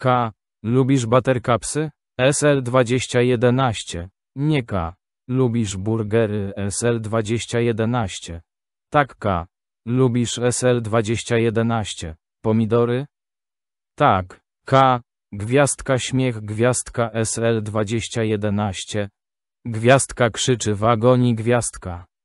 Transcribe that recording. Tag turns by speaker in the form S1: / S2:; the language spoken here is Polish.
S1: K. Lubisz buttercupsy?
S2: SL 2011. Nie K. Lubisz burgery SL 2011. Tak K. Lubisz SL 2011. Pomidory? Tak. K. Gwiazdka śmiech gwiazdka SL 2011. Gwiazdka krzyczy agonii
S1: gwiazdka.